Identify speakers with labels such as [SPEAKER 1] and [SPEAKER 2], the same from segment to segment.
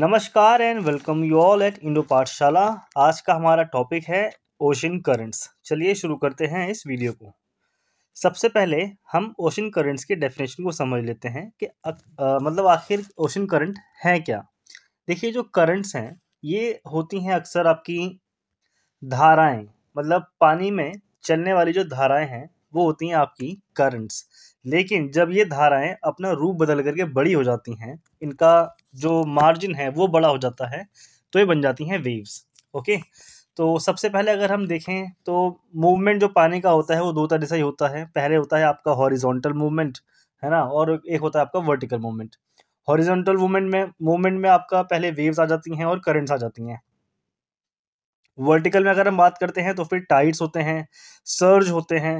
[SPEAKER 1] नमस्कार and welcome you all at Indo Pathshala आज का हमारा टॉपिक है ओशन करंट्स चलिए शुरू करते हैं इस वीडियो को सबसे पहले हम ओशन करंट्स के डेफिनेशन को समझ लेते हैं कि आ, आ, मतलब आखिर ओशन करंट हैं क्या देखिए जो करंट्स हैं ये होती हैं अक्सर आपकी धाराएं मतलब पानी में चलने वाली जो धाराएं हैं वो होती हैं आपकी करंट्स लेकिन जब ये धाराएं अपना रूप बदल करके बड़ी हो जाती हैं इनका जो मार्जिन है वो बड़ा हो जाता है तो ये बन जाती हैं वेव्स ओके तो सबसे पहले अगर हम देखें तो मूवमेंट जो पानी का होता है वो दो तरह से ही होता है पहले होता है आपका हॉरिजॉन्टल मूवमेंट है ना और एक होता है आपका वर्टिकल मूवमेंट हॉरिजॉन्टल मूवमेंट में मूवमेंट में आपका पहले वेव्स आ जाती हैं और करंट्स आ जाती हैं वर्टिकल में अगर हम बात करते हैं तो फिर टाइड्स होते हैं सर्ज होते हैं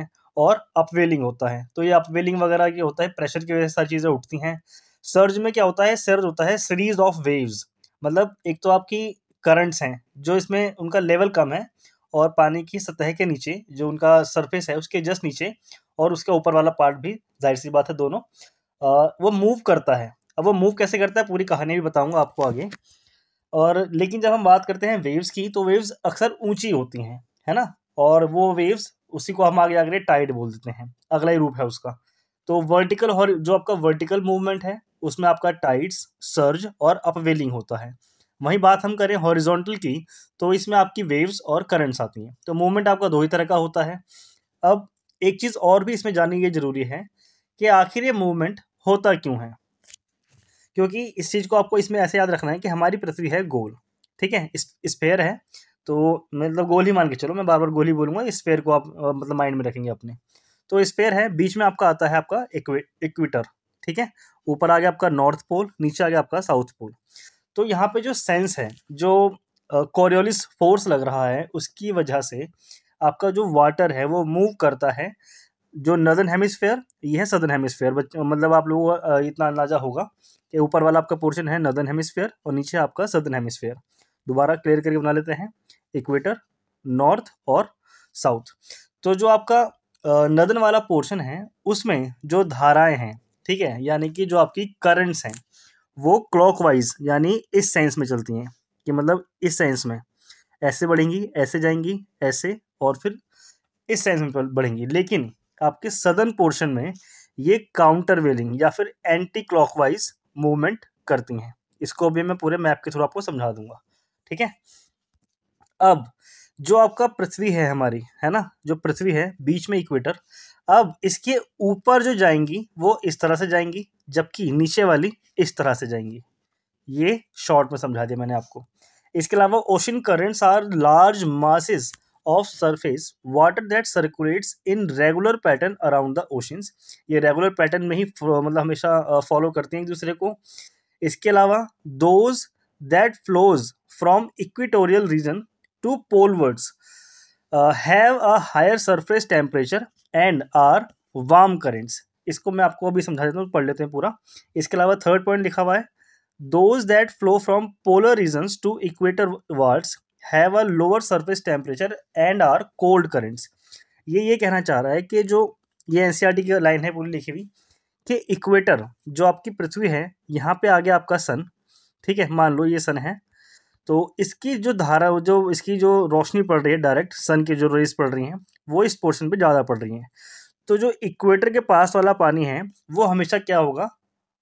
[SPEAKER 1] और अपवेलिंग होता है तो ये अपवेलिंग वगैरह ये होता है प्रेशर की वजह से सारी चीज़ें उठती हैं सर्ज में क्या होता है सर्ज होता है सीरीज ऑफ वेव्स मतलब एक तो आपकी करंट्स हैं जो इसमें उनका लेवल कम है और पानी की सतह के नीचे जो उनका सरफेस है उसके जस्ट नीचे और उसका ऊपर वाला पार्ट भी जाहिर सी बात है दोनों आ, वो मूव करता है अब वो मूव कैसे करता है पूरी कहानी भी बताऊंगा आपको आगे और लेकिन जब हम बात करते हैं वेव्स की तो वेव्स अक्सर ऊंची होती हैं है ना और वो वेव्स उसी को हम आगे आगे टाइड बोल देते हैं अगला ही रूप है उसका तो वर्टिकल और जो आपका वर्टिकल मूवमेंट है उसमें आपका टाइट्स सर्ज और अपवेलिंग होता है वहीं बात हम करें हॉरिजॉन्टल की तो इसमें आपकी वेव्स और करंट्स आती हैं तो मूवमेंट आपका दो ही तरह का होता है अब एक चीज़ और भी इसमें जानने ये ज़रूरी है कि आखिर ये मूवमेंट होता क्यों है क्योंकि इस चीज़ को आपको इसमें ऐसे याद रखना है कि हमारी पृथ्वी है गोल ठीक है स्पेयर है तो मतलब गोल ही मान के चलो मैं बार बार गोल ही बोलूँगा स्पेयर को आप मतलब माइंड में रखेंगे अपने तो स्पेयर है बीच में आपका आता है आपका इक्विटर ठीक है ऊपर आ गया आपका नॉर्थ पोल नीचे आ गया आपका साउथ पोल तो यहाँ पे जो सेंस है जो कोरियोलिस फोर्स लग रहा है उसकी वजह से आपका जो वाटर है वो मूव करता है जो नदन हेमिसफेयर ये है सदर्न हेमिसफेयर मतलब आप लोगों का इतना अंदाजा होगा कि ऊपर वाला आपका पोर्शन है नदन हेमिसफेयर और नीचे आपका सदर्न हेमिसफेयर दोबारा क्लियर करके बना लेते हैं इक्वेटर नॉर्थ और साउथ तो जो आपका नदन वाला पोर्शन है उसमें जो धाराएं हैं ठीक है यानी कि जो आपकी करंट्स हैं वो क्लॉकवाइज यानी इस सेंस में चलती हैं कि मतलब इस सेंस में ऐसे बढ़ेंगी ऐसे जाएंगी ऐसे और फिर इस सेंस में बढ़ेंगी लेकिन आपके सदन पोर्शन में ये काउंटर वेलिंग या फिर एंटी क्लॉकवाइज मूवमेंट करती हैं इसको भी मैं पूरे मैप के थ्रू आपको समझा दूंगा ठीक है अब जो आपका पृथ्वी है हमारी है ना जो पृथ्वी है बीच में इक्वेटर अब इसके ऊपर जो जाएंगी वो इस तरह से जाएंगी जबकि नीचे वाली इस तरह से जाएंगी ये शॉर्ट में समझा दिया मैंने आपको इसके अलावा ocean currents are large masses of surface water that circulates in regular pattern around the oceans ये रेगुलर पैटर्न में ही मतलब हमेशा फॉलो करते हैं एक दूसरे को इसके अलावा those that flows from equatorial region two pole uh, have a higher surface temperature and are warm currents इसको मैं आपको अभी समझा देता हूँ पढ़ लेते हैं पूरा इसके अलावा थर्ड पॉइंट लिखा हुआ है those that flow from polar regions to equator words have a lower surface temperature and are cold currents ये ये कहना चाह रहा है कि जो ये एन e की लाइन है पूरी लिखी हुई कि इक्वेटर जो आपकी पृथ्वी है यहाँ पे आ गया आपका सन ठीक है मान लो ये सन है तो इसकी जो धारा जो इसकी जो रोशनी पड़ रही है डायरेक्ट सन की जो रेज पड़ रही हैं वो इस पोर्शन पे ज़्यादा पड़ रही हैं तो जो इक्वेटर के पास वाला पानी है वो हमेशा क्या होगा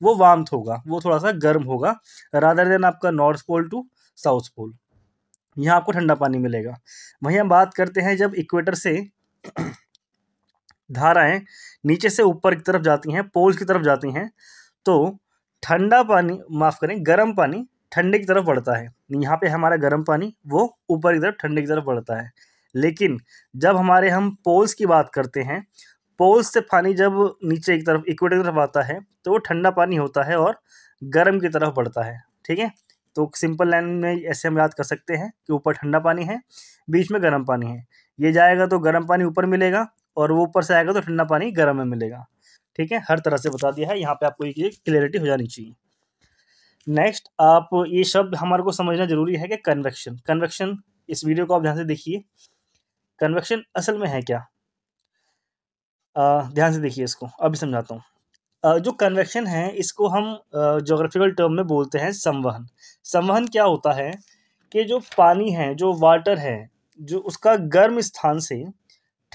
[SPEAKER 1] वो वार्म्थ होगा वो थोड़ा सा गर्म होगा रादर देन आपका north pole to south pole यहाँ आपको ठंडा पानी मिलेगा वहीं हम बात करते हैं जब इक्वेटर से धाराएं नीचे से ऊपर की तरफ जाती हैं पोल्स की तरफ जाती हैं तो ठंडा पानी माफ़ करें गर्म पानी ठंडे की तरफ बढ़ता है यहाँ पे हमारा गर्म पानी वो ऊपर की तरफ ठंडे की तरफ बढ़ता है लेकिन जब हमारे हम पोल्स की बात करते हैं पोल्स से पानी जब नीचे की तरफ इक्वेटर की तरफ आता है तो वो ठंडा पानी होता है और गर्म की तरफ बढ़ता है ठीक है तो सिंपल लाइन में ऐसे हम याद कर सकते हैं कि ऊपर ठंडा पानी है बीच में गर्म पानी है ये जाएगा तो गर्म पानी ऊपर मिलेगा और वो ऊपर से आएगा तो ठंडा पानी गर्म में मिलेगा ठीक है हर तरह से बता दिया है यहाँ पे आपको ये क्लियरिटी हो जानी चाहिए नेक्स्ट आप ये शब्द हमारे को समझना जरूरी है कि कन्वेक्शन कन्वेक्शन इस वीडियो को आप ध्यान से देखिए कन्वेक्शन असल में है क्या ध्यान से देखिए इसको अभी समझाता हूँ जो कन्वेक्शन है इसको हम जोग्राफिकल टर्म में बोलते हैं संवहन संवहन क्या होता है कि जो पानी है जो वाटर है जो उसका गर्म स्थान से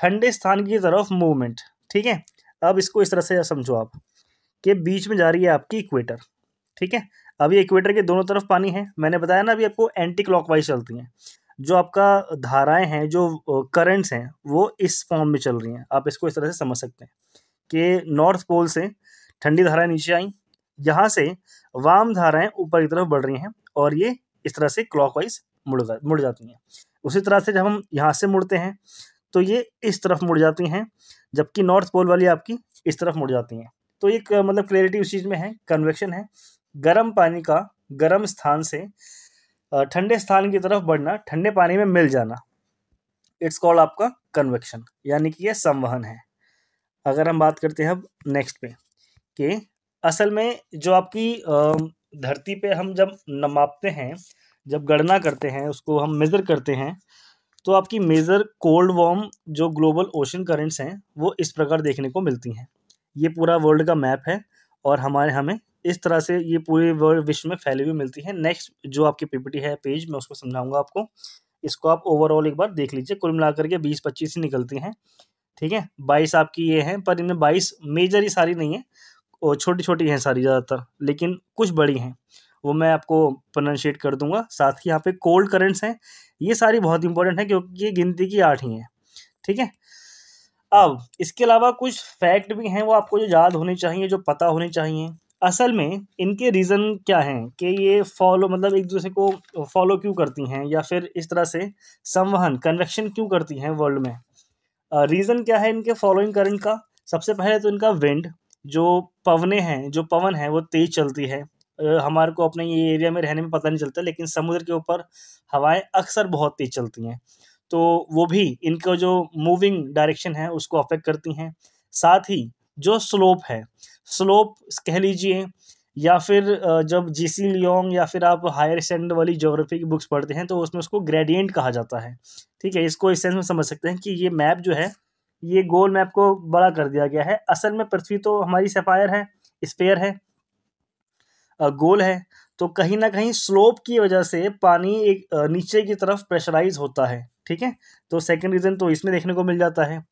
[SPEAKER 1] ठंडे स्थान की तरफ मूवमेंट ठीक है अब इसको इस तरह से समझो आप कि बीच में जा रही है आपकी इक्वेटर ठीक है अभी इक्वेटर के दोनों तरफ पानी है मैंने बताया ना अभी आपको एंटी क्लॉकवाइज चलती हैं जो आपका धाराएं हैं जो करंट्स हैं वो इस फॉर्म में चल रही हैं आप इसको इस तरह से समझ सकते हैं कि नॉर्थ पोल से ठंडी धाराएं नीचे आई यहाँ से वाम धाराएं ऊपर की तरफ बढ़ रही हैं और ये इस तरह से क्लॉकवाइज मुड़ जा मुड़ जाती हैं उसी तरह से जब हम यहाँ से मुड़ते हैं तो ये इस तरफ मुड़ जाती हैं जबकि नॉर्थ पोल वाली आपकी इस तरफ मुड़ जाती हैं तो एक मतलब क्लैरिटी उस चीज़ में है कन्वेक्शन है गर्म पानी का गर्म स्थान से ठंडे स्थान की तरफ बढ़ना ठंडे पानी में मिल जाना इट्स कॉल्ड आपका कन्वेक्शन यानी कि यह संवहन है अगर हम बात करते हैं अब नेक्स्ट पे कि असल में जो आपकी धरती पे हम जब नमापते हैं जब गणना करते हैं उसको हम मेज़र करते हैं तो आपकी मेज़र कोल्ड वॉर्म जो ग्लोबल ओशन करेंट्स हैं वो इस प्रकार देखने को मिलती हैं ये पूरा वर्ल्ड का मैप है और हमारे हमें इस तरह से ये पूरे वर्ल्ड विश्व में फैली हुई मिलती है नेक्स्ट जो आपकी पीपीटी है पेज मैं उसको समझाऊंगा आपको इसको आप ओवरऑल एक बार देख लीजिए कुल मिलाकर के बीस पच्चीस ही निकलती हैं ठीक है बाईस आपकी ये हैं पर इनमें बाईस मेजर ही सारी नहीं है और छोटी छोटी हैं सारी ज़्यादातर लेकिन कुछ बड़ी हैं वो मैं आपको प्रोनाशिएट कर दूंगा साथ ही यहाँ पे कोल्ड करेंट्स हैं ये सारी बहुत इंपॉर्टेंट है क्योंकि ये गिनती की आठ ही हैं ठीक है अब इसके अलावा कुछ फैक्ट भी हैं वो आपको जो याद होने चाहिए जो पता होने चाहिए असल में इनके रीज़न क्या हैं कि ये फॉलो मतलब एक दूसरे को फॉलो क्यों करती हैं या फिर इस तरह से संवहन कन्वेक्शन क्यों करती हैं वर्ल्ड में रीज़न क्या है इनके फॉलोइंग करंट का सबसे पहले तो इनका विंड जो पवने हैं जो पवन है वो तेज़ चलती है हमारे को अपने ये एरिया में रहने में पता नहीं चलता लेकिन समुद्र के ऊपर हवाएं अक्सर बहुत तेज़ चलती हैं तो वो भी इनका जो मूविंग डायरेक्शन है उसको अफेक्ट करती हैं साथ ही जो स्लोप है स्लोप कह लीजिए या फिर जब जी सी लियोंग या फिर आप हायर स्टैंडर्ड वाली ज्योग्राफी की बुक्स पढ़ते हैं तो उसमें उसको ग्रेडियंट कहा जाता है ठीक है इसको इस सेंस में समझ सकते हैं कि ये मैप जो है ये गोल मैप को बड़ा कर दिया गया है असल में पृथ्वी तो हमारी सफायर है स्पेयर है गोल है तो कहीं ना कहीं स्लोप की वजह से पानी एक नीचे की तरफ प्रेशराइज होता है ठीक है तो सेकंड रीज़न तो इसमें देखने को मिल जाता है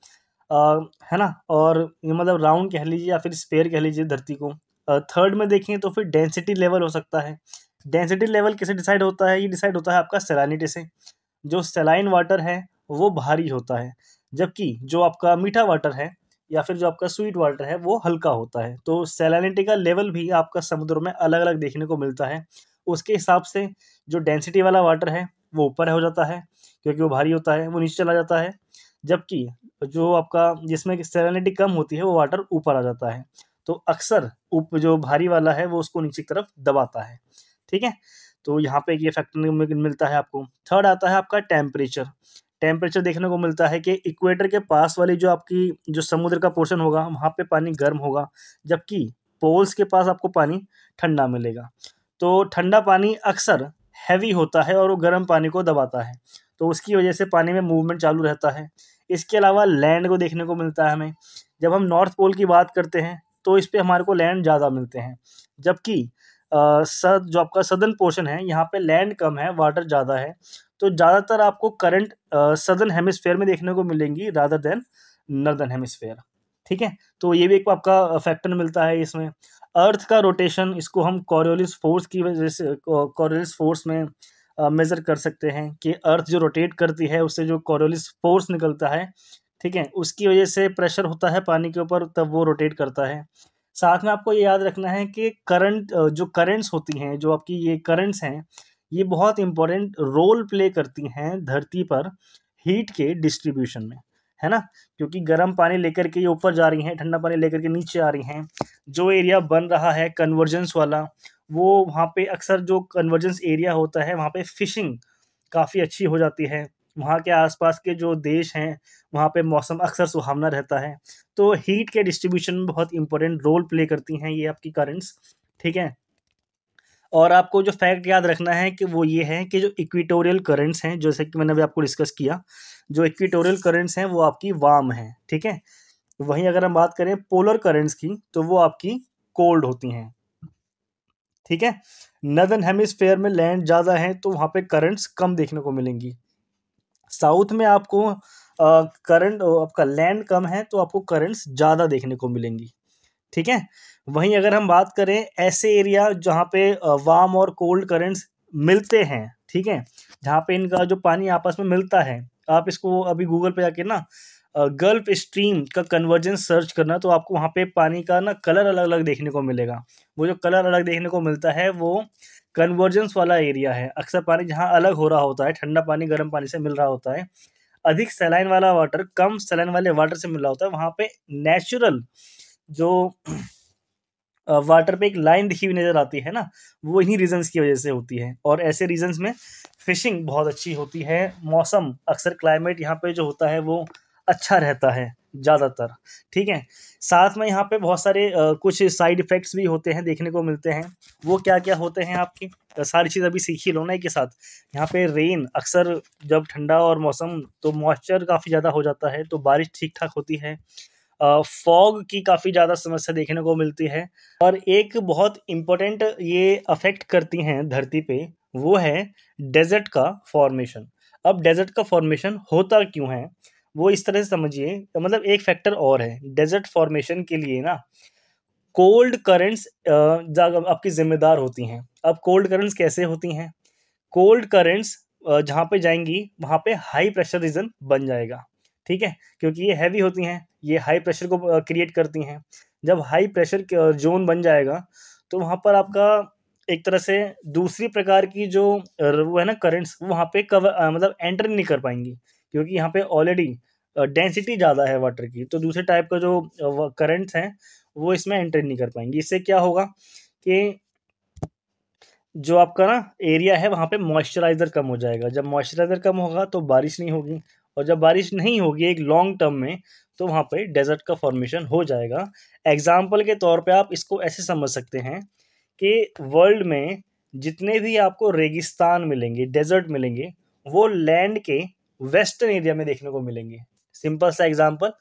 [SPEAKER 1] है ना और ये मतलब राउंड कह लीजिए या फिर स्पेयर कह लीजिए धरती को थर्ड में देखें तो फिर डेंसिटी लेवल हो सकता है डेंसिटी लेवल कैसे डिसाइड होता है ये डिसाइड होता है आपका सेलानिटी से जो सेलाइन वाटर है वो भारी होता है जबकि जो आपका मीठा वाटर है या फिर जो आपका स्वीट वाटर है वो हल्का होता है तो सेलानिटी का लेवल भी आपका समुद्र में अलग अलग देखने को मिलता है उसके हिसाब से जो डेंसिटी वाला वाटर है वो ऊपर हो जाता है क्योंकि वो भारी होता है वो नीचे चला जाता है जबकि जो आपका जिसमें कि कम होती है वो वाटर ऊपर आ जाता है तो अक्सर उप जो भारी वाला है वो उसको नीचे की तरफ दबाता है ठीक है तो यहाँ पे ये फैक्टर मिलता है आपको थर्ड आता है आपका टेम्परेचर टेम्परेचर देखने को मिलता है कि इक्वेटर के पास वाली जो आपकी जो समुद्र का पोर्शन होगा वहाँ पे पानी गर्म होगा जबकि पोल्स के पास आपको पानी ठंडा मिलेगा तो ठंडा पानी अक्सर हैवी होता है और वो गर्म पानी को दबाता है तो उसकी वजह से पानी में मूवमेंट चालू रहता है इसके अलावा लैंड को देखने को मिलता है हमें जब हम नॉर्थ पोल की बात करते हैं तो इस पर हमारे को लैंड ज़्यादा मिलते हैं जबकि सद जो आपका सदन पोर्शन है यहाँ पे लैंड कम है वाटर ज़्यादा है तो ज़्यादातर आपको करंट सदन हेमिसफेयर में देखने को मिलेंगी रादर देन नर्दन हेमिसफेयर ठीक है तो ये भी एक आपका फैक्टर मिलता है इसमें अर्थ का रोटेशन इसको हम कॉरियोलिस फोर्स की वजह से कॉरियोलिस फोर्स में मेज़र कर सकते हैं कि अर्थ जो रोटेट करती है उससे जो कॉरोलिस फोर्स निकलता है ठीक है उसकी वजह से प्रेशर होता है पानी के ऊपर तब वो रोटेट करता है साथ में आपको ये याद रखना है कि करंट जो करंट्स होती हैं जो आपकी ये करंट्स हैं ये बहुत इंपॉर्टेंट रोल प्ले करती हैं धरती पर हीट के डिस्ट्रीब्यूशन में है ना क्योंकि गर्म पानी लेकर के ये ऊपर जा रही हैं ठंडा पानी लेकर के नीचे आ रही हैं जो एरिया बन रहा है कन्वर्जेंस वाला वो वहाँ पे अक्सर जो कन्वर्जेंस एरिया होता है वहाँ पे फ़िशिंग काफ़ी अच्छी हो जाती है वहाँ के आसपास के जो देश हैं वहाँ पे मौसम अक्सर सुहावना रहता है तो हीट के डिस्ट्रीब्यूशन में बहुत इंपॉर्टेंट रोल प्ले करती हैं ये आपकी करंट्स ठीक है और आपको जो फैक्ट याद रखना है कि वो ये है कि जो इक्विटोरियल करंट्स हैं जैसे कि मैंने अभी आपको डिस्कस किया जो इक्विटोरियल करेंट्स हैं वो आपकी वाम हैं ठीक है वहीं अगर हम बात करें पोलर करेंट्स की तो वो आपकी कोल्ड होती हैं ठीक है नदन हेमिसफेयर में लैंड ज़्यादा है तो वहाँ पे करंट्स कम देखने को मिलेंगी साउथ में आपको करंट आपका लैंड कम है तो आपको करंट्स ज़्यादा देखने को मिलेंगी ठीक है वहीं अगर हम बात करें ऐसे एरिया जहाँ पे वार्म और कोल्ड करंट्स मिलते हैं ठीक है जहाँ पे इनका जो पानी आपस में मिलता है आप इसको अभी गूगल पे जाके ना गल्फ स्ट्रीम का कन्वर्जेंस सर्च करना तो आपको वहाँ पे पानी का ना कलर अलग अलग देखने को मिलेगा वो जो कलर अलग देखने को मिलता है वो कन्वर्जेंस वाला एरिया है अक्सर पानी जहाँ अलग हो रहा होता है ठंडा पानी गर्म पानी से मिल रहा होता है अधिक सैलाइन वाला वाटर कम सैलाइन वाले वाटर से मिल रहा होता है वहाँ पे नेचुरल जो वाटर पे एक लाइन दिखी हुई नज़र आती है ना वो इन्हीं रीजंस की वजह से होती है और ऐसे रीजंस में फिशिंग बहुत अच्छी होती है मौसम अक्सर क्लाइमेट यहाँ पे जो होता है वो अच्छा रहता है ज़्यादातर ठीक है साथ में यहाँ पे बहुत सारे आ, कुछ साइड इफ़ेक्ट्स भी होते हैं देखने को मिलते हैं वो क्या क्या होते हैं आपकी सारी चीज़ अभी सीखी लो ना एक साथ यहाँ पे रेन अक्सर जब ठंडा और मौसम तो मॉइस्चर काफ़ी ज़्यादा हो जाता है तो बारिश ठीक ठाक होती है फॉग की काफ़ी ज़्यादा समस्या देखने को मिलती है और एक बहुत इम्पोर्टेंट ये अफेक्ट करती हैं धरती पे वो है डेजर्ट का फॉर्मेशन अब डेजर्ट का फॉर्मेशन होता क्यों है वो इस तरह से समझिए तो मतलब एक फैक्टर और है डेजर्ट फॉर्मेशन के लिए ना कोल्ड करंट्स आपकी ज़िम्मेदार होती हैं अब कोल्ड करंट्स कैसे होती हैं कोल्ड करंट्स जहाँ पे जाएंगी वहाँ पे हाई प्रेशर रीजन बन जाएगा ठीक है क्योंकि ये हैवी होती हैं ये हाई प्रेशर को क्रिएट करती हैं जब हाई प्रेशर जोन बन जाएगा तो वहाँ पर आपका एक तरह से दूसरी प्रकार की जो वो है ना करंट्स वहाँ पे कवर मतलब एंटर नहीं कर पाएंगी क्योंकि यहाँ पे ऑलरेडी डेंसिटी ज़्यादा है वाटर की तो दूसरे टाइप का जो करंट्स हैं वो इसमें एंटर नहीं कर पाएंगी इससे क्या होगा कि जो आपका ना एरिया है वहाँ पे मॉइस्चराइज़र कम हो जाएगा जब मॉइस्चराइज़र कम होगा तो बारिश नहीं होगी और जब बारिश नहीं होगी एक लॉन्ग टर्म में तो वहाँ पर डेजर्ट का फॉर्मेशन हो जाएगा एग्ज़ाम्पल के तौर पर आप इसको ऐसे समझ सकते हैं कि वर्ल्ड में जितने भी आपको रेगिस्तान मिलेंगे डेजर्ट मिलेंगे वो लैंड के वेस्टर्न एरिया में देखने को मिलेंगे सिंपल सा एग्जाम्पल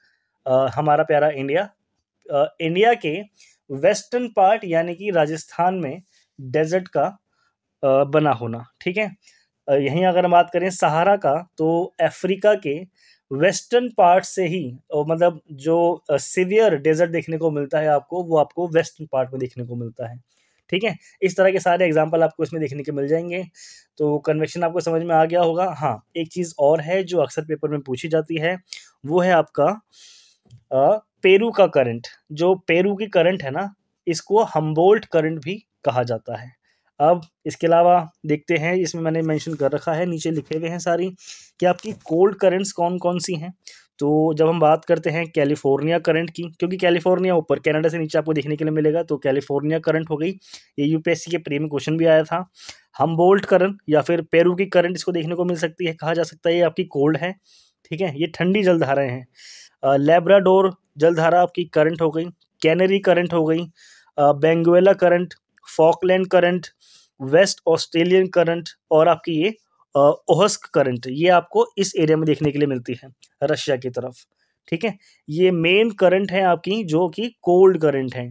[SPEAKER 1] हमारा प्यारा इंडिया आ, इंडिया के वेस्टर्न पार्ट यानी कि राजस्थान में डेजर्ट का आ, बना होना ठीक है यहीं अगर हम बात करें सहारा का तो अफ्रीका के वेस्टर्न पार्ट से ही मतलब जो सीवियर डेजर्ट देखने को मिलता है आपको वो आपको वेस्टर्न पार्ट में देखने को मिलता है ठीक है इस तरह के सारे एग्जाम्पल आपको इसमें देखने के मिल जाएंगे तो कन्वेक्शन आपको समझ में आ गया होगा हाँ एक चीज़ और है जो अक्सर पेपर में पूछी जाती है वो है आपका आ, पेरू का करंट जो पेरू की करंट है ना इसको हम्बोल्ट करंट भी कहा जाता है अब इसके अलावा देखते हैं इसमें मैंने मेंशन कर रखा है नीचे लिखे हुए हैं सारी कि आपकी कोल्ड करंट्स कौन कौन सी हैं तो जब हम बात करते हैं कैलिफोर्निया करंट की क्योंकि कैलिफोर्निया ऊपर कनाडा से नीचे आपको देखने के लिए मिलेगा तो कैलिफोर्निया करंट हो गई ये यूपीएससी के प्रीमियम क्वेश्चन भी आया था हम बोल्ट करंट या फिर पेरू की करंट इसको देखने को मिल सकती है कहा जा सकता है ये आपकी कोल्ड है ठीक है ये ठंडी जलधाराएँ हैं लेब्राडोर जलधारा आपकी करंट हो गई कैनरी करंट हो गई Benguela current Falkland current West Australian current और आपकी ये ओहस्क करंट ये आपको इस एरिया में देखने के लिए मिलती है रशिया की तरफ ठीक है ये मेन करंट है आपकी जो कि कोल्ड करंट है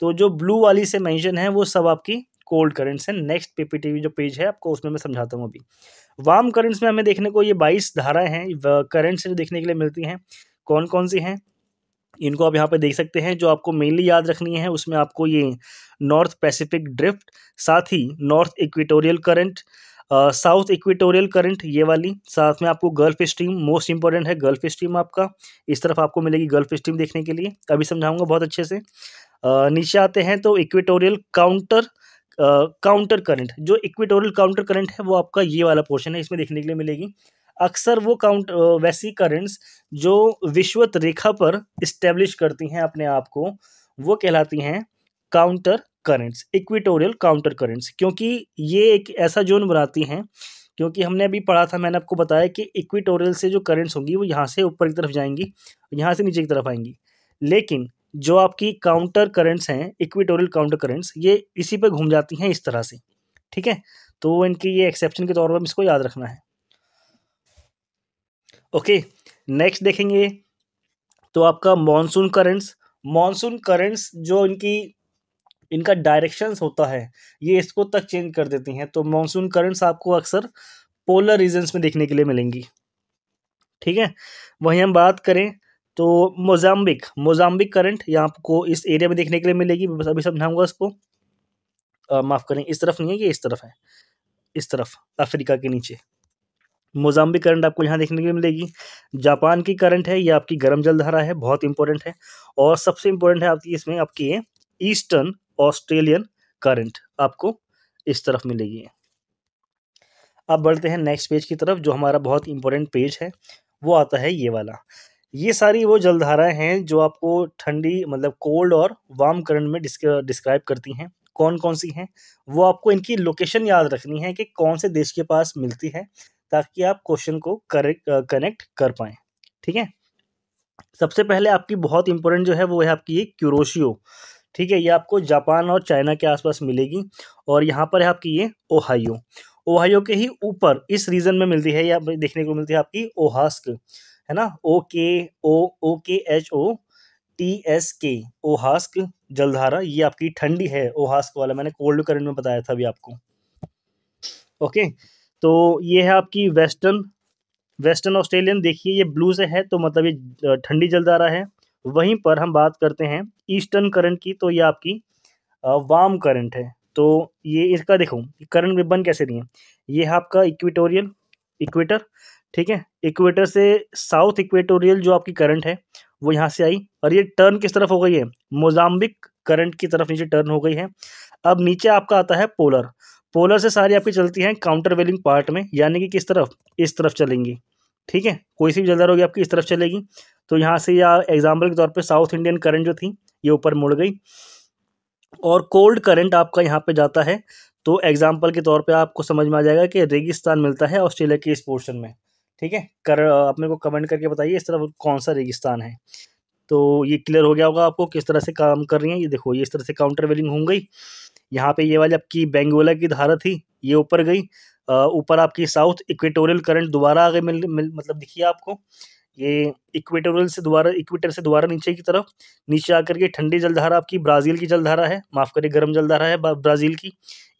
[SPEAKER 1] तो जो ब्लू वाली से मेंशन है वो सब आपकी कोल्ड करंट्स हैं नेक्स्ट पीपीटीवी जो पेज है आपको उसमें मैं समझाता हूँ अभी वार्म करंट्स में हमें देखने को ये बाईस धाराएं हैं करंट्स जो देखने के लिए मिलती हैं कौन कौन सी हैं इनको आप यहाँ पर देख सकते हैं जो आपको मेनली याद रखनी है उसमें आपको ये नॉर्थ पैसिफिक ड्रिफ्ट साथ ही north equatorial current south equatorial current ये वाली साथ में आपको गल्फ स्ट्रीम मोस्ट इंपॉर्टेंट है गल्फ स्ट्रीम आपका इस तरफ आपको मिलेगी गल्फ स्ट्रीम देखने के लिए अभी समझाऊंगा बहुत अच्छे से uh, नीचे आते हैं तो इक्वेटोरियल काउंटर काउंटर करंट जो इक्वेटोरियल काउंटर करंट है वो आपका ये वाला पोर्शन है इसमें देखने के लिए मिलेगी अक्सर वो काउंट वैसी करेंट्स जो विश्वत रेखा पर इस्टेब्लिश करती हैं अपने आप को वो कहलाती हैं counter currents equatorial counter currents क्योंकि ये एक ऐसा जोन बनाती हैं क्योंकि हमने अभी पढ़ा था मैंने आपको बताया कि इक्विटोरियल से जो करेंट्स होंगी वो यहाँ से ऊपर की तरफ जाएंगी यहाँ से नीचे की तरफ आएंगी लेकिन जो आपकी काउंटर करेंट्स हैं इक्विटोरियल काउंटर करेंट्स ये इसी पर घूम जाती हैं इस तरह से ठीक है तो इनकी ये एक्सेप्शन के तौर पर इसको याद रखना है ओके नेक्स्ट देखेंगे तो आपका मॉनसून करंट्स मॉनसून करंट्स जो इनकी इनका डायरेक्शंस होता है ये इसको तक चेंज कर देती हैं तो मॉनसून करंट्स आपको अक्सर पोलर रीजन्स में देखने के लिए मिलेंगी ठीक है वहीं हम बात करें तो मोजाम्बिक मोजाम्बिक करंट यहाँ आपको इस एरिया में देखने के लिए मिलेगी अभी समझाऊंगा इसको माफ़ करें इस तरफ नहीं है ये इस तरफ है इस तरफ अफ्रीका के नीचे मोजाम्बिक करंट आपको यहाँ देखने को मिलेगी जापान की करंट है ये आपकी गर्म जलधारा है बहुत इंपॉर्टेंट है और सबसे इंपॉर्टेंट है आपकी इसमें आपकी ये ईस्टर्न ऑस्ट्रेलियन करंट आपको इस तरफ मिलेगी अब बढ़ते हैं नेक्स्ट पेज की तरफ जो हमारा बहुत इंपॉर्टेंट पेज है वो आता है ये वाला ये सारी वो जलधाराएं हैं जो आपको ठंडी मतलब कोल्ड और वार्म करंट में डिस्क्राइब करती हैं कौन कौन सी हैं वो आपको इनकी लोकेशन याद रखनी है कि कौन से देश के पास मिलती है ताकि आप क्वेश्चन को करेक्ट कनेक्ट कर पाए ठीक है सबसे पहले आपकी बहुत इंपॉर्टेंट जो है वो है आपकी ये क्यूरोशियो ठीक है ये आपको जापान और चाइना के आसपास मिलेगी और यहाँ पर है आपकी ये ओहायो ओहायो के ही ऊपर इस रीजन में मिलती है या देखने को मिलती है आपकी ओहास्क है ना ओ के ओ ओ के एच ओ टी एस के ओहास्क जलधारा ये आपकी ठंडी है ओहास्क वाला मैंने कोल्ड करंट में बताया था अभी आपको ओके तो ये है आपकी वेस्टर्न वेस्टर्न ऑस्ट्रेलियन देखिए ये ब्लू से है तो मतलब ये ठंडी रहा है वहीं पर हम बात करते हैं ईस्टर्न करंट की तो ये आपकी वार्म करंट है तो ये इसका देखो करंट विभन कैसे दिए ये है आपका इक्वेटोरियल इक्वेटर ठीक है इक्वेटर से साउथ इक्वेटोरियल जो आपकी करंट है वो यहाँ से आई और ये टर्न किस तरफ हो गई है मोजाम्बिक करंट की तरफ नीचे टर्न हो गई है अब नीचे आपका आता है पोलर पोलर से सारी आपकी चलती हैं काउंटर वेलिंग पार्ट में यानी कि किस तरफ इस तरफ चलेंगी ठीक है कोई सी भी जलदार होगी आपकी इस तरफ चलेगी तो यहाँ से या एग्जाम्पल के तौर पर साउथ इंडियन करंट जो थी ये ऊपर मुड़ गई और कोल्ड करंट आपका यहाँ पे जाता है तो एग्जाम्पल के तौर पे आपको समझ में आ जाएगा कि रेगिस्तान मिलता है ऑस्ट्रेलिया के इस पोर्शन में ठीक है कर आप मेरे को कमेंट करके बताइए इस तरफ कौन सा रेगिस्तान है तो ये क्लियर हो गया होगा आपको किस तरह से काम कर रही है ये देखो ये इस तरह से काउंटर वेलिंग हो गई यहाँ पे ये वाली आपकी बेंगोला की धारा थी ये ऊपर गई ऊपर आपकी साउथ इक्वेटोरियल करंट दोबारा आगे मिल, मिल मतलब दिखिए आपको ये इक्वेटोरियल से दोबारा इक्वेटर से दोबारा नीचे की तरफ नीचे आकर के ठंडी जलधारा आपकी ब्राज़ील की जलधारा है माफ़ करिए गर्म जलधारा है ब्राज़ील की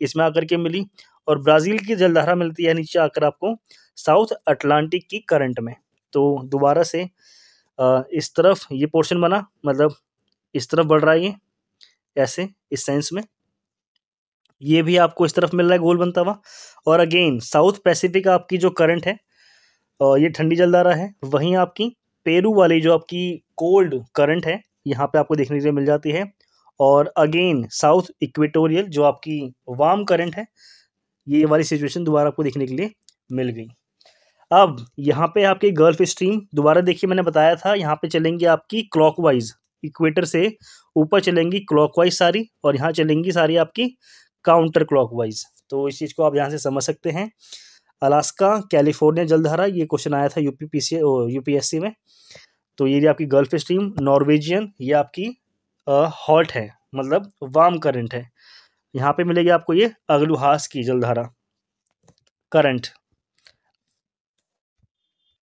[SPEAKER 1] इसमें आकर के मिली और ब्राज़ील की जलधारा मिलती है नीचे आकर आपको साउथ अटलांटिक की करंट में तो दोबारा से इस तरफ ये पोर्शन बना मतलब इस तरफ बढ़ रहा है ये ऐसे इस सेंस में ये भी आपको इस तरफ मिल रहा है गोल बनता हुआ और अगेन साउथ पैसिफिक आपकी जो करंट है और ये ठंडी रहा है वहीं आपकी पेरू वाली जो आपकी कोल्ड करंट है यहाँ पे आपको देखने के लिए मिल जाती है और अगेन साउथ इक्वेटोरियल जो आपकी वार्म करंट है ये वाली सिचुएशन दोबारा आपको देखने के लिए मिल गई अब यहाँ पे आपकी गल्फ स्ट्रीम दोबारा देखिए मैंने बताया था यहाँ पे चलेंगी आपकी क्लॉकवाइज इक्वेटर से ऊपर चलेंगी क्लॉकवाइज सारी और यहाँ चलेंगी सारी आपकी काउंटर क्लॉकवाइज तो इस चीज़ को आप यहाँ से समझ सकते हैं अलास्का कैलिफोर्निया जलधारा ये क्वेश्चन आया था यूपी पी यूपीएससी में तो ये आपकी गल्फ स्ट्रीम नॉर्वेजियन ये आपकी हॉट है मतलब वार्म करंट है यहाँ पे मिलेगी आपको ये अगलुहास की जलधारा करंट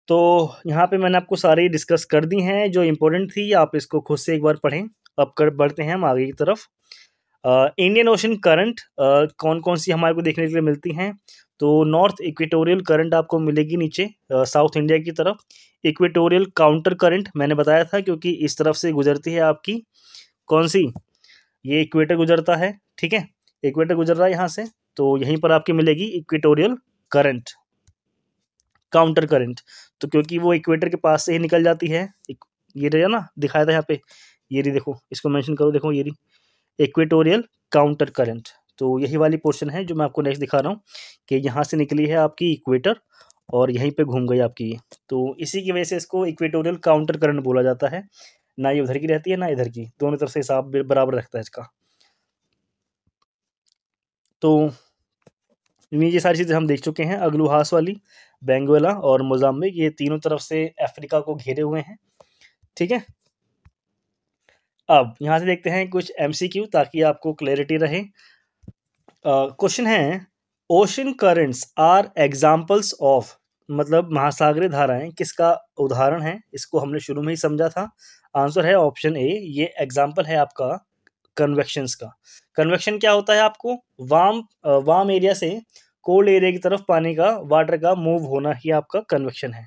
[SPEAKER 1] तो यहाँ पे मैंने आपको सारी डिस्कस कर दी हैं जो इम्पोर्टेंट थी आप इसको खुद से एक बार पढ़ें अब कर बढ़ते हैं हम आगे की तरफ इंडियन ओशन करंट कौन कौन सी हमारे को देखने के लिए मिलती हैं तो नॉर्थ इक्वेटोरियल करंट आपको मिलेगी नीचे साउथ uh, इंडिया की तरफ इक्वेटोरियल काउंटर करंट मैंने बताया था क्योंकि इस तरफ से गुजरती है आपकी कौन सी ये इक्वेटर गुजरता है ठीक है इक्वेटर गुजर रहा है यहाँ से तो यहीं पर आपकी मिलेगी इक्वेटोरियल करंट काउंटर करंट तो क्योंकि वो इक्वेटर के पास से ही निकल जाती है ये रहा ना दिखाया था यहाँ पे ये रही देखो इसको मैंशन करो देखो ये रही इक्वेटोरियल काउंटर करंट तो यही वाली पोर्शन है जो मैं आपको नेक्स्ट दिखा रहा हूँ कि यहाँ से निकली है आपकी इक्वेटर और यहीं पे घूम गई आपकी तो इसी की वजह से इसको इक्वेटोरियल काउंटर करंट बोला जाता है ना ये उधर की रहती है ना इधर की दोनों तरफ से हिसाब बराबर रखता है इसका तो ये सारी चीज़ें हम देख चुके हैं अगलूहास वाली बेंगुएला और मोजाम्बिक ये तीनों तरफ से अफ्रीका को घेरे हुए हैं ठीक है अब यहाँ से देखते हैं कुछ एम ताकि आपको क्लैरिटी रहे क्वेश्चन है ocean currents are examples of मतलब महासागरी धाराएं किसका उदाहरण है इसको हमने शुरू में ही समझा था आंसर है ऑप्शन ए ये एग्जाम्पल है आपका कन्वेक्शंस का कन्वेक्शन क्या होता है आपको वाम वाम एरिया से कोल्ड एरिया की तरफ पानी का वाटर का मूव होना ही आपका कन्वेक्शन है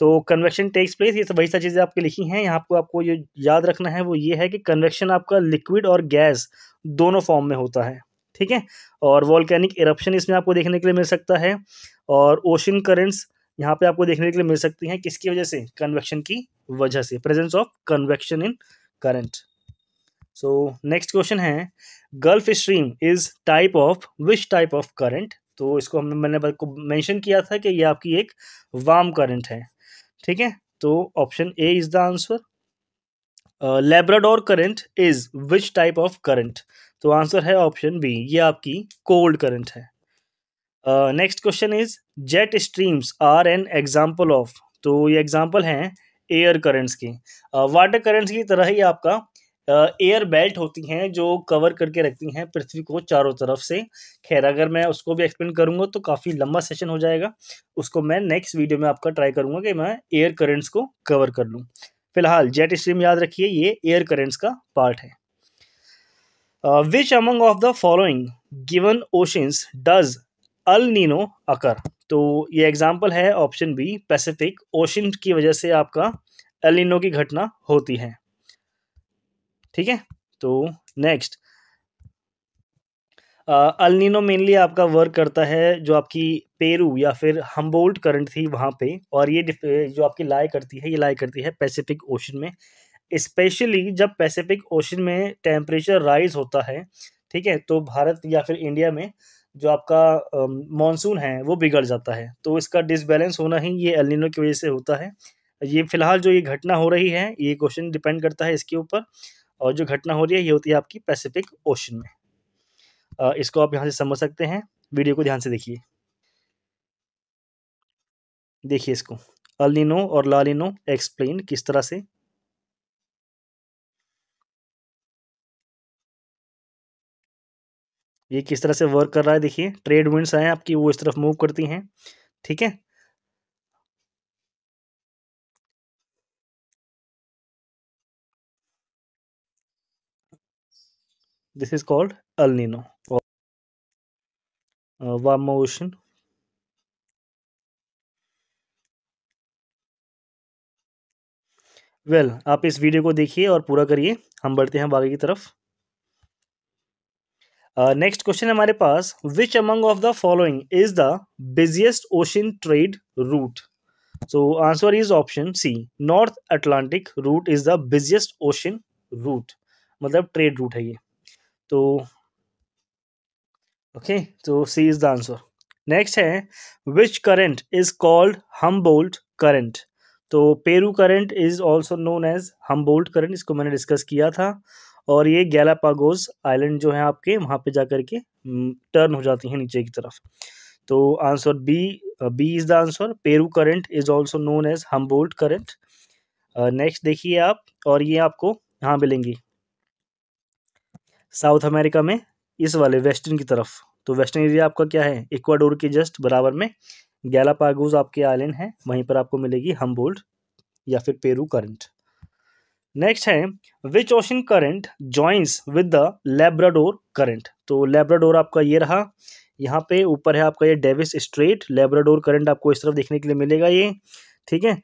[SPEAKER 1] तो कन्वेक्शन टेक्स प्लेस ये सब वही सारी चीज़ें आपकी लिखी हैं यहाँ को आपको ये याद रखना है वो ये है कि कन्वेक्शन आपका लिक्विड और गैस दोनों फॉर्म में होता है ठीक है और वॉलकैनिक इरप्शन इसमें आपको देखने के लिए मिल सकता है और ओशन करेंट्स यहाँ पे आपको देखने के लिए मिल सकती हैं किसकी वजह से कन्वेक्शन की वजह से presence of convection in current so next question है Gulf Stream is type of which type of current तो इसको हमने मैंने मेंशन किया था कि ये आपकी एक वार्म करंट है ठीक है तो option A is the answer Labrador current is which type of current तो आंसर है ऑप्शन बी ये आपकी कोल्ड करंट है next question is jet streams are an example of तो ये एग्जाम्पल हैं एयर करंट्स की वाटर uh, करंट्स की तरह ही आपका एयर बेल्ट होती हैं जो कवर करके रखती हैं पृथ्वी को चारों तरफ से खैर अगर मैं उसको भी एक्सप्लेन करूँगा तो काफ़ी लंबा सेशन हो जाएगा उसको मैं नेक्स्ट वीडियो में आपका ट्राई करूँगा कि मैं एयर करेंट्स को कवर कर लूँ फिलहाल जेट स्ट्रीम याद रखिए ये एयर करेंट्स का पार्ट है which among of the following given oceans does El Niño occur तो ये एग्जाम्पल है ऑप्शन बी पैसिफिक ओशन की वजह से आपका एलिनो की घटना होती है ठीक है तो नेक्स्ट अलिनो मेनली आपका वर्क करता है जो आपकी पेरू या फिर हम्बोल्ट करंट थी वहाँ पे और ये जो आपकी लाए करती है ये लाए करती है पैसिफिक ओशन में स्पेशली जब पैसिफिक ओशन में टेम्परेचर राइज होता है ठीक है तो भारत या फिर इंडिया में जो आपका मानसून है वो बिगड़ जाता है तो इसका डिसबैलेंस होना ही ये अलिनो की वजह से होता है ये फ़िलहाल जो ये घटना हो रही है ये क्वेश्चन डिपेंड करता है इसके ऊपर और जो घटना हो रही है ये होती है आपकी पैसिफिक ओशन में इसको आप यहाँ से समझ सकते हैं वीडियो को ध्यान से देखिए देखिए इसको अलिनो और लालिनो एक्सप्लेन किस तरह से ये किस तरह से वर्क कर रहा है देखिए ट्रेड विंड्स हैं आपकी वो इस तरफ मूव करती हैं ठीक है This is called El Nino or uh, warm ocean. Well well, आप इस वीडियो को देखिए और पूरा करिए हम बढ़ते हैं बाकी की तरफ नेक्स्ट uh, क्वेश्चन हमारे पास which among of the following is the busiest ocean trade route so answer is option C north Atlantic route is the busiest ocean route मतलब ट्रेड रूट है ये तो ओके तो C is the answer next है which current is called Humboldt current so Peru current is also known as Humboldt current इसको मैंने discuss किया था और ये गैलापागोस आइलैंड जो है आपके वहां पे जाकर के टर्न हम्म, हो जाती है नीचे की तरफ तो answer B B is the answer Peru current is also known as Humboldt current next देखिए आप और ये आपको यहाँ मिलेंगी साउथ अमेरिका में इस वाले वेस्टर्न की तरफ तो वेस्टर्न एरिया आपका क्या है इक्वाडोर के जस्ट बराबर में गैलापागोज आपके आइलैंड है वहीं पर आपको मिलेगी हम्बोल्ड या फिर पेरू करंट नेक्स्ट है which ocean current joins with the Labrador current तो लेब्राडोर आपका ये रहा यहाँ पे ऊपर है आपका ये डेविस स्ट्रेट लेब्राडोर करंट आपको इस तरफ देखने के लिए मिलेगा ये ठीक है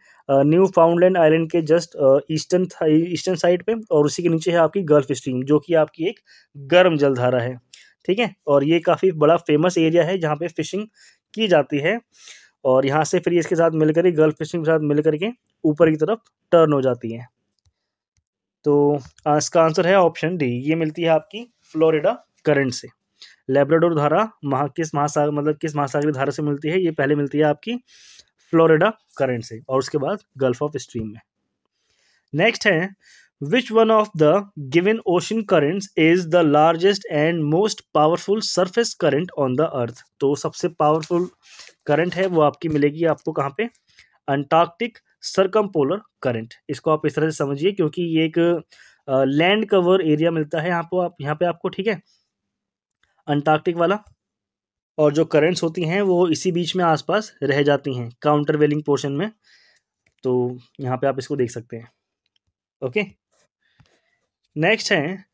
[SPEAKER 1] न्यू फाउंडलैंड आइलैंड के जस्ट ईस्टर्न ईस्टर्न साइड पे और उसी के नीचे है आपकी गल्फ स्ट्रीम जो कि आपकी एक गर्म जलधारा है ठीक है और ये काफ़ी बड़ा फेमस एरिया है जहाँ पे फिशिंग की जाती है और यहाँ से फिर इसके साथ मिलकर ही गल्फ फिशिंग के साथ मिलकर के ऊपर की तरफ टर्न हो जाती है तो इसका आंसर है ऑप्शन डी ये मिलती है आपकी फ्लोरिडा करंट से लेब्राडोर धारा महा किस महासागर मतलब किस महासागरी धारा से मिलती है ये पहले मिलती है आपकी फ्लोरिडा करंट से और उसके बाद गल्फ ऑफ स्ट्रीम में नेक्स्ट है which one of the given ocean currents is the largest and most powerful surface current on the earth तो सबसे पावरफुल करंट है वो आपकी मिलेगी आपको कहाँ पे अंटार्कटिक पोलर करंट इसको आप इस तरह से समझिए क्योंकि ये एक लैंड कवर एरिया मिलता है यहाँ पर आप यहाँ पे आपको ठीक है अंटार्कटिक वाला और जो करेंट्स होती हैं वो इसी बीच में आसपास रह जाती हैं काउंटर वेलिंग पोर्शन में तो यहाँ पे आप इसको देख सकते हैं ओके नेक्स्ट है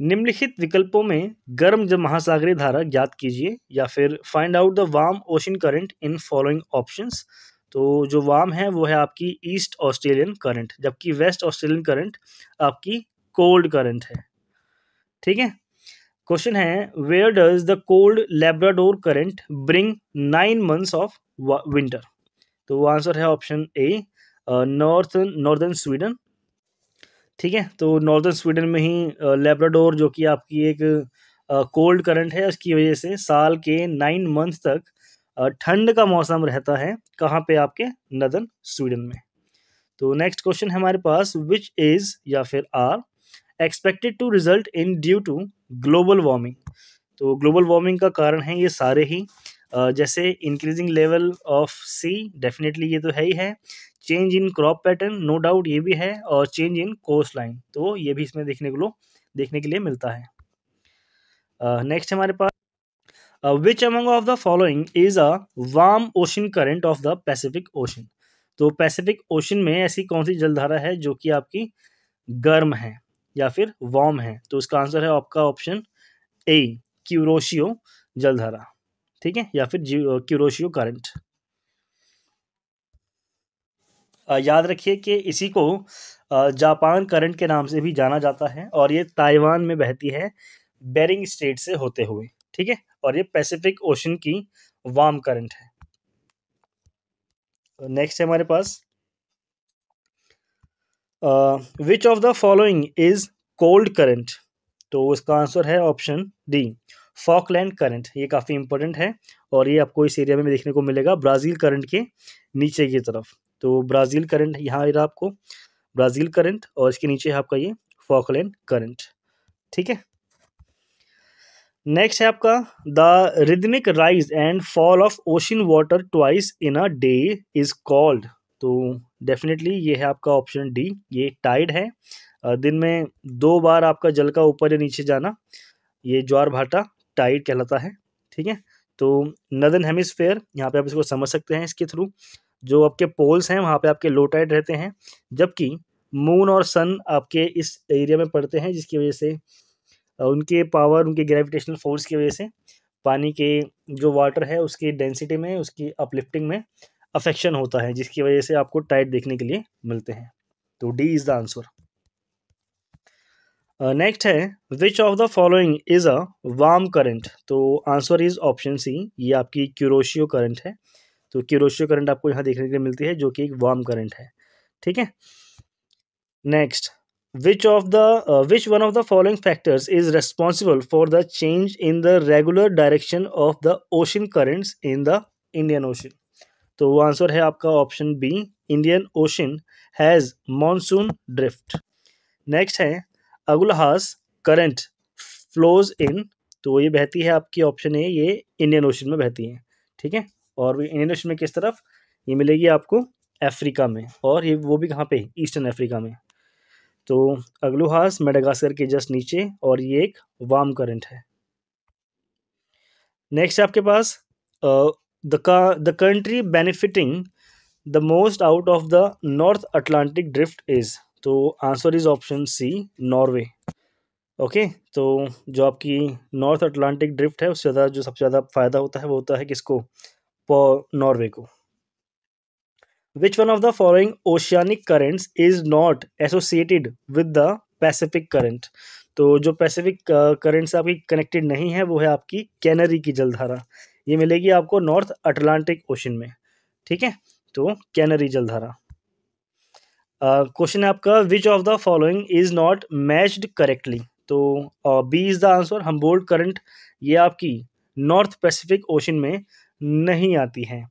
[SPEAKER 1] निम्नलिखित विकल्पों में गर्म जब महासागरीय धारा ज्ञात कीजिए या फिर find out the warm ocean current in following options तो जो वाम है वो है आपकी ईस्ट ऑस्ट्रेलियन करंट जबकि वेस्ट ऑस्ट्रेलियन करंट आपकी कोल्ड करंट है ठीक है क्वेश्चन है where does the cold Labrador current bring nine months of winter तो आंसर है option A north northern Sweden ठीक है तो नॉर्दर्न स्वीडन में ही लेब्राडोर जो कि आपकी एक कोल्ड करंट है उसकी वजह से साल के नाइन मंथ तक ठंड का मौसम रहता है कहाँ पे आपके नदन स्वीडन में तो नेक्स्ट क्वेश्चन है हमारे पास विच इज़ या फिर are expected to result in due to global warming तो ग्लोबल वार्मिंग का कारण है ये सारे ही जैसे increasing level of sea definitely ये तो है ही है change in crop pattern no doubt ये भी है और चेंज इन कोस्ट लाइन तो ये भी इसमें देखने को देखने के लिए मिलता है नेक्स्ट uh, हमारे पास which among of the following is a warm ocean current of the Pacific Ocean तो पैसिफिक ओशन में ऐसी कौन सी जलधारा है जो कि आपकी गर्म है या फिर वॉम है तो उसका आंसर है आपका ऑप्शन ए क्यूरोशियो जलधारा ठीक है या फिर क्यूरोशियो करंट याद रखिए कि इसी को जापान करंट के नाम से भी जाना जाता है और ये ताइवान में बहती है बेरिंग स्टेट से होते हुए ठीक है और ये पैसिफिक ओशन की वाम करंट है नेक्स्ट है हमारे पास which of the following is cold current तो इसका आंसर है ऑप्शन डी फॉकलैंड करंट ये काफ़ी इंपॉर्टेंट है और ये आपको इस एरिया में देखने को मिलेगा ब्राज़ील करंट के नीचे की तरफ तो ब्राज़ील करंट यहाँ रहा आपको ब्राज़ील करंट और इसके नीचे है आपका ये फॉकलैंड करंट ठीक है नेक्स्ट है आपका the rhythmic rise and fall of ocean water twice in a day is called तो डेफिनेटली ये है आपका ऑप्शन डी ये टाइड है दिन में दो बार आपका जल का ऊपर या नीचे जाना ये ज्वार भाटा टाइड कहलाता है ठीक है तो नदन हेमिसफेयर यहाँ पे आप इसको समझ सकते हैं इसके थ्रू जो आपके पोल्स हैं वहाँ पे आपके लो टाइड रहते हैं जबकि मून और सन आपके इस एरिया में पड़ते हैं जिसकी वजह से उनके पावर उनके ग्रेविटेशनल फोर्स की वजह से पानी के जो वाटर है उसकी डेंसिटी में उसकी अपलिफ्टिंग में अफेक्शन होता है जिसकी वजह से आपको टाइट देखने के लिए मिलते हैं तो D is the answer next है which of the following is a warm current तो आंसर इज ऑप्शन सी ये आपकी क्यूरोशियो करंट है तो क्यूरोशियो करंट आपको यहाँ देखने के लिए मिलती है जो कि एक वार्म करंट है ठीक है next which of the which one of the following factors is responsible for the change in the regular direction of the ocean currents in the Indian Ocean तो वो आंसर है आपका option B Indian Ocean has monsoon drift next है Agulhas current flows in तो ये बहती है आपकी ऑप्शन ए ये इंडियन ओशन में बहती है ठीक है और इंडियन ओशन में किस तरफ ये मिलेगी आपको अफ्रीका में और ये वो भी कहाँ पे ईस्टर्न अफ्रीका में तो अगलुहास मेडागास्कर के जस्ट नीचे और ये एक वार्म करंट है नेक्स्ट आपके पास the, the country benefiting the most out of the north atlantic drift is तो answer is option C Norway okay तो जो आपकी नॉर्थ अटलांटिक ड्रिफ्ट है उससे ज़्यादा जो सबसे ज़्यादा फ़ायदा होता है वो होता है किसको नॉर्वे को which one of the following oceanic currents is not associated with the Pacific current तो जो पैसिफिक करंट uh, से आपकी कनेक्टेड नहीं है वो है आपकी कैनरी की जलधारा ये मिलेगी आपको नॉर्थ अटलांटिक ओशन में ठीक है तो कैनरी जलधारा क्वेश्चन uh, है आपका which of the following is not matched correctly तो B is the answer bold current ये आपकी नॉर्थ पैसिफिक ओशन में नहीं आती है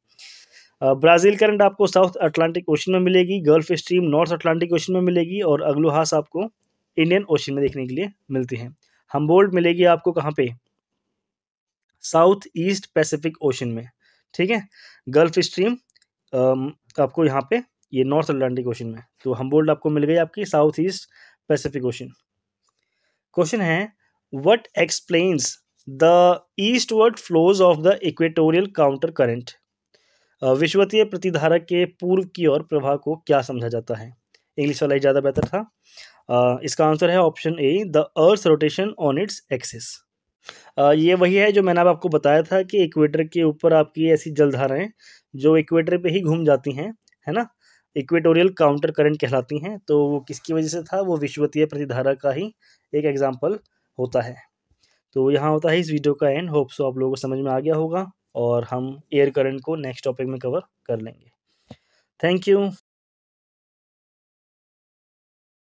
[SPEAKER 1] ब्राज़ील करंट आपको साउथ अटलांटिक ओशन में मिलेगी Gulf Stream north Atlantic Ocean में मिलेगी और अगलोहास आपको इंडियन ओशन में देखने के लिए मिलती है हम्बोल्ड मिलेगी आपको कहाँ पे साउथ ईस्ट पैसिफिक ओशन में ठीक है गल्फ स्ट्रीम आपको यहाँ पे ये नॉर्थ अटलांटिक ओशन में तो बोल्ड आपको मिल गई आपकी south east Pacific Ocean question है what explains the eastward flows of the equatorial counter current विश्वतीय प्रतिधारक के पूर्व की ओर प्रभाव को क्या समझा जाता है इंग्लिश वाला ही ज़्यादा बेहतर था uh, इसका आंसर है option A the earth rotation on its axis ये वही है जो मैंने अब आपको बताया था कि इक्वेटर के ऊपर आपकी ऐसी जलधाराएं जो इक्वेटर पे ही घूम जाती हैं है ना इक्वेटोरियल काउंटर करंट कहलाती हैं तो वो किसकी वजह से था वो विश्वतीय प्रतिधारा का ही एक एग्ज़ाम्पल होता है तो यहाँ होता है इस वीडियो का एंड होप सो आप लोगों को समझ में आ गया होगा और हम एयर करंट को नेक्स्ट टॉपिक में कवर कर लेंगे थैंक यू